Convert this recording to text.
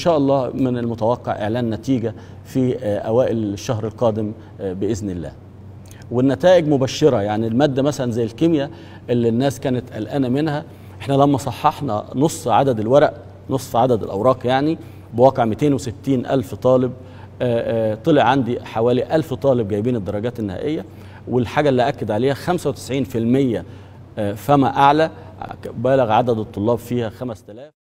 شاء الله من المتوقع إعلان نتيجة في آه، أوائل الشهر القادم آه، بإذن الله والنتائج مبشرة يعني المادة مثلا زي الكيمياء اللي الناس كانت قلقانة منها احنا لما صححنا نص عدد الورق نصف عدد الأوراق يعني بواقع 260 ألف طالب آه، طلع عندي حوالي 1000 طالب جايبين الدرجات النهائية والحاجة اللي أكد عليها 95% فما أعلى بلغ عدد الطلاب فيها 5000